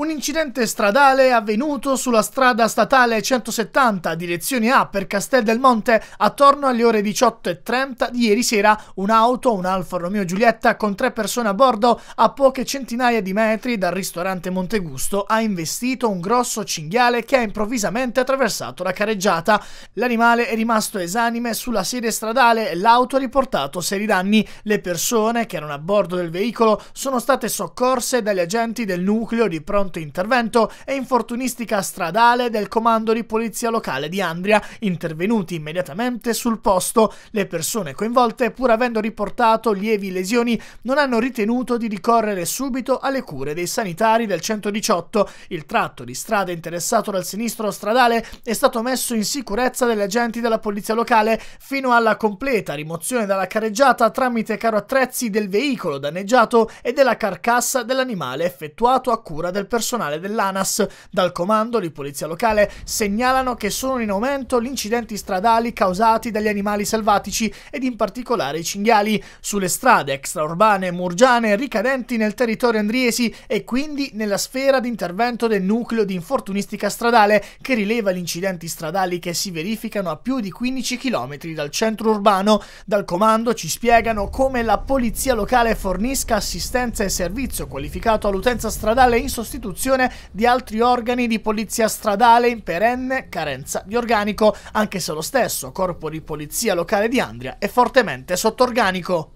Un incidente stradale è avvenuto sulla strada statale 170 direzione A per Castel del Monte attorno alle ore 18.30 di ieri sera. Un'auto, un Alfa Romeo Giulietta con tre persone a bordo a poche centinaia di metri dal ristorante Montegusto ha investito un grosso cinghiale che ha improvvisamente attraversato la careggiata. L'animale è rimasto esanime sulla sede stradale e l'auto ha riportato seri danni. Le persone che erano a bordo del veicolo sono state soccorse dagli agenti del nucleo di pronto pronto intervento e infortunistica stradale del comando di polizia locale di Andria, intervenuti immediatamente sul posto. Le persone coinvolte, pur avendo riportato lievi lesioni, non hanno ritenuto di ricorrere subito alle cure dei sanitari del 118. Il tratto di strada interessato dal sinistro stradale è stato messo in sicurezza dagli agenti della polizia locale fino alla completa rimozione dalla carreggiata tramite caro attrezzi del veicolo danneggiato e della carcassa dell'animale effettuato a cura del personale personale dell'ANAS. Dal comando di polizia locale segnalano che sono in aumento gli incidenti stradali causati dagli animali selvatici ed in particolare i cinghiali sulle strade extraurbane murgiane ricadenti nel territorio andriesi e quindi nella sfera di intervento del nucleo di infortunistica stradale che rileva gli incidenti stradali che si verificano a più di 15 km dal centro urbano. Dal comando ci spiegano come la polizia locale fornisca assistenza e servizio qualificato all'utenza stradale in sostituzione sostituzione di altri organi di polizia stradale in perenne carenza di organico, anche se lo stesso corpo di polizia locale di Andria è fortemente sotto organico.